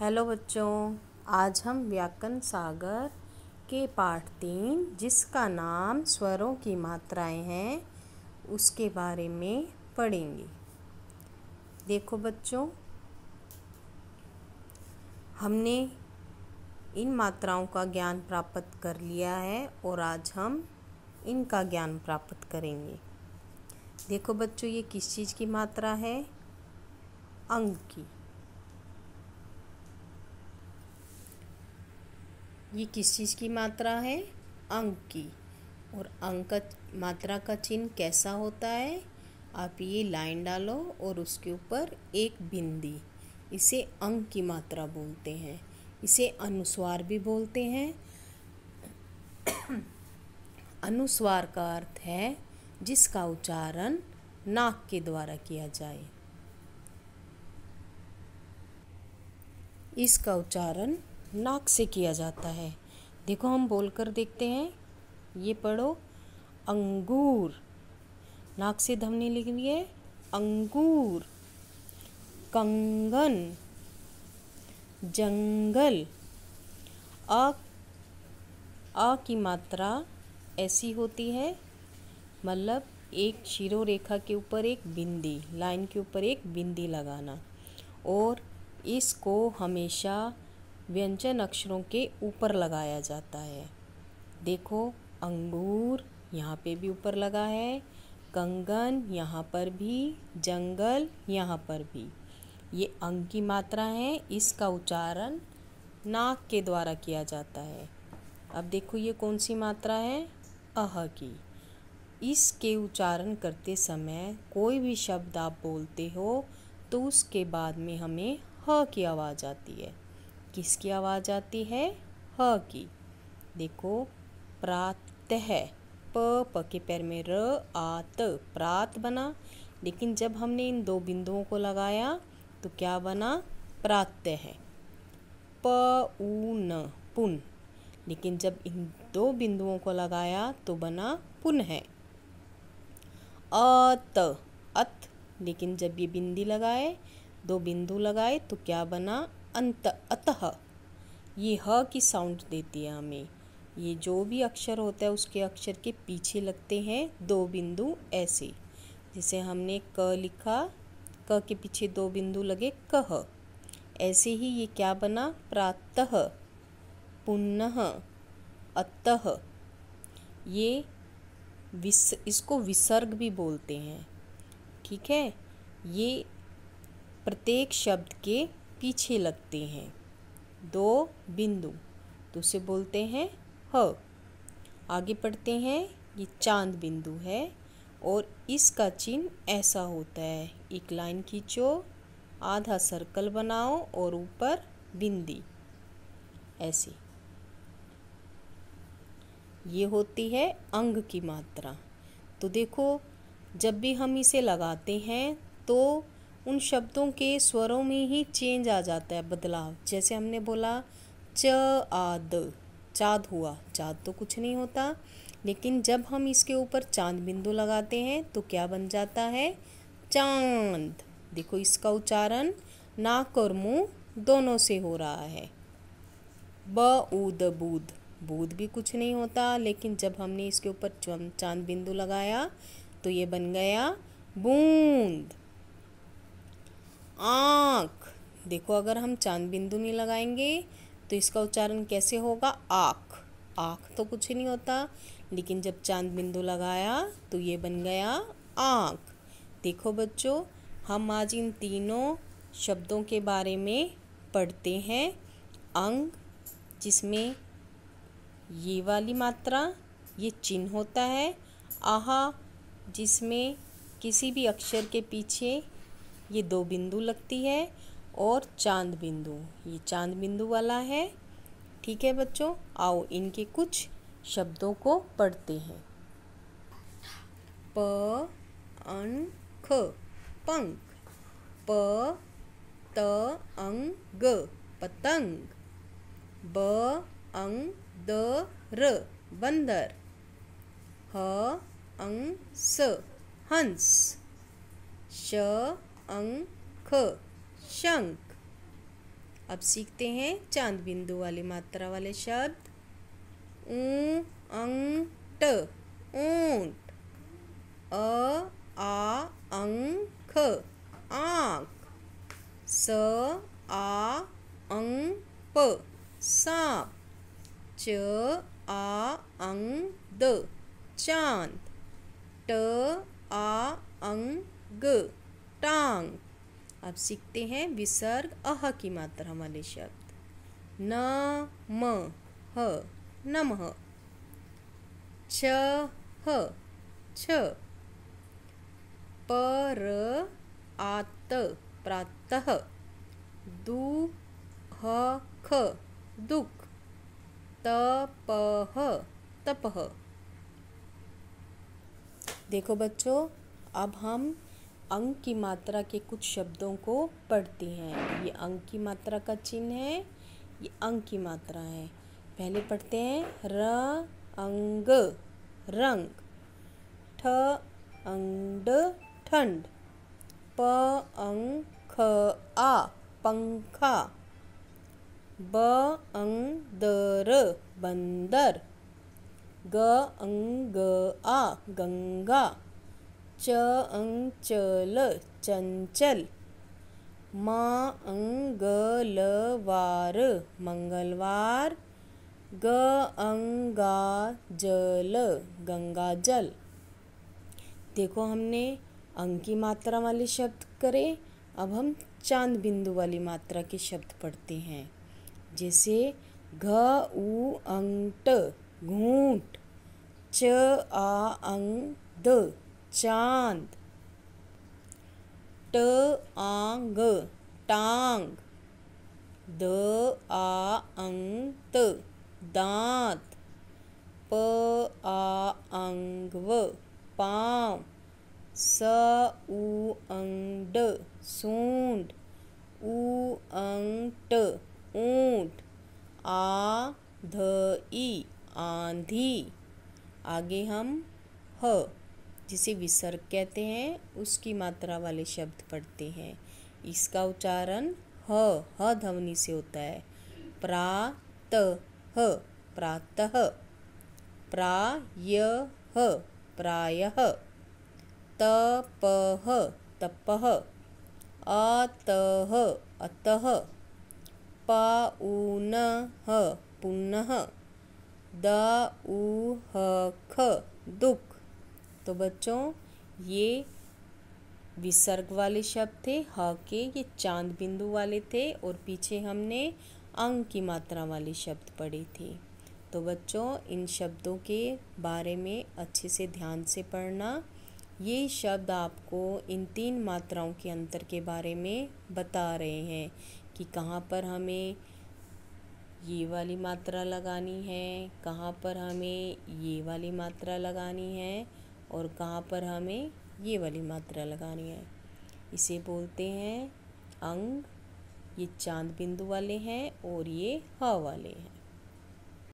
hello बच्चों आज हम व्याकरण सागर के पाठ तीन जिसका नाम स्वरों की मात्राएं हैं उसके बारे में पढ़ेंगे देखो बच्चों हमने इन मात्राओं का ज्ञान प्राप्त कर लिया है और आज हम इनका ज्ञान प्राप्त करेंगे देखो बच्चों ये किस चीज़ की मात्रा है अंग की ये किस चीज़ की मात्रा है अंक की और अंक मात्रा का चिन्ह कैसा होता है आप ये लाइन डालो और उसके ऊपर एक बिंदी इसे अंक की मात्रा बोलते हैं इसे अनुस्वार भी बोलते हैं अनुस्वार का अर्थ है जिसका उच्चारण नाक के द्वारा किया जाए इसका उच्चारण नाक से किया जाता है देखो हम बोल कर देखते हैं ये पढ़ो अंगूर नाक से धमनी लिख लिए है अंगूर कंगन जंगल अ आ की मात्रा ऐसी होती है मतलब एक शिरो रेखा के ऊपर एक बिंदी लाइन के ऊपर एक बिंदी लगाना और इसको हमेशा व्यंजन अक्षरों के ऊपर लगाया जाता है देखो अंगूर यहाँ पे भी ऊपर लगा है कंगन यहाँ पर भी जंगल यहाँ पर भी ये अंग की मात्रा है इसका उच्चारण नाक के द्वारा किया जाता है अब देखो ये कौन सी मात्रा है अह की इसके उच्चारण करते समय कोई भी शब्द आप बोलते हो तो उसके बाद में हमें ह की आवाज़ आती है किसकी आवाज़ आती है ह की देखो प्रातः प प के पैर में र आत प्रात बना लेकिन जब हमने इन दो बिंदुओं को लगाया तो क्या बना प्रातः प उ न पुन लेकिन जब इन दो बिंदुओं को लगाया तो बना पुन है अत अत लेकिन जब ये बिंदी लगाए दो बिंदु लगाए तो क्या बना अंत अतः ये ह की साउंड देती है हमें ये जो भी अक्षर होता है उसके अक्षर के पीछे लगते हैं दो बिंदु ऐसे जिसे हमने क लिखा क के पीछे दो बिंदु लगे कह ऐसे ही ये क्या बना प्रातः पुनः अतः ये विस इसको विसर्ग भी बोलते हैं ठीक है ये प्रत्येक शब्द के पीछे लगते हैं दो बिंदु तो उसे बोलते हैं ह आगे पढ़ते हैं ये चांद बिंदु है और इसका चिन्ह ऐसा होता है एक लाइन खींचो आधा सर्कल बनाओ और ऊपर बिंदी ऐसे ये होती है अंग की मात्रा तो देखो जब भी हम इसे लगाते हैं तो उन शब्दों के स्वरों में ही चेंज आ जाता है बदलाव जैसे हमने बोला च आद चाँद हुआ चाँद तो कुछ नहीं होता लेकिन जब हम इसके ऊपर चांद बिंदु लगाते हैं तो क्या बन जाता है चांद देखो इसका उच्चारण नाक और मुंह दोनों से हो रहा है ब उद बूद बूद भी कुछ नहीं होता लेकिन जब हमने इसके ऊपर चांद बिंदु लगाया तो ये बन गया बूंद आँख देखो अगर हम चांद बिंदु नहीं लगाएंगे तो इसका उच्चारण कैसे होगा आँख आँख तो कुछ नहीं होता लेकिन जब चांद बिंदु लगाया तो ये बन गया आँख देखो बच्चों हम आज इन तीनों शब्दों के बारे में पढ़ते हैं अंग जिसमें ये वाली मात्रा ये चिन्ह होता है आहा जिसमें किसी भी अक्षर के पीछे ये दो बिंदु लगती है और चांद बिंदु ये चांद बिंदु वाला है ठीक है बच्चों आओ इनके कुछ शब्दों को पढ़ते हैं प अंख पंख प त अंग पतंग ब अंग द र बंदर ह अंग स हंस श अंक शंख अब सीखते हैं चांद बिंदु वाले मात्रा वाले शब्द ऊ अंट ऊंट अ आ अंक आंख स आ अंप सांप च आ अंग द चांद ट आ अंग टांग अब सीखते हैं विसर्ग अह की मात्रा वाले शब्द न म ह ह छ ह छ पर आत प्रातः दु ह ख दुख तपह तपह देखो बच्चों अब हम अंक की मात्रा के कुछ शब्दों को पढ़ती हैं ये अंक की मात्रा का चिन्ह है ये अंक की मात्रा है पहले पढ़ते हैं र अंग रंग ठ अंड ठंड प अंग ख आ पंखा ब अंग दर बंदर ग अंग आ गंगा च अंग चल चंचल माँ अंगलवार मंगलवार ग अंगा जल गंगा जल देखो हमने अंग की मात्रा वाले शब्द करे अब हम चांद बिंदु वाली मात्रा के शब्द पढ़ते हैं जैसे घ उ अंट घूट च आ अंग द चांद ट आंग टांग द आ अंत दांत प आ अंगव पाँव स उ अंड सूंड उ अंट ऊंट आ ध ई आंधी आगे हम ह जिसे विसर्ग कहते हैं उसकी मात्रा वाले शब्द पढ़ते हैं इसका उच्चारण ह ह ध्वनि से होता है प्रात ह प्रातः प्राय ह प्रायः तपह तपह अतः अतः पऊन पुनः दऊ ख दुख तो बच्चों ये विसर्ग वाले शब्द थे ह के ये चांद बिंदु वाले थे और पीछे हमने अंग की मात्रा वाले शब्द पढ़े थे तो बच्चों इन शब्दों के बारे में अच्छे से ध्यान से पढ़ना ये शब्द आपको इन तीन मात्राओं के अंतर के बारे में बता रहे हैं कि कहाँ पर हमें ये वाली मात्रा लगानी है कहाँ पर हमें ये वाली मात्रा लगानी है और कहाँ पर हमें ये वाली मात्रा लगानी है इसे बोलते हैं अंग ये चांद बिंदु वाले हैं और ये ह वाले हैं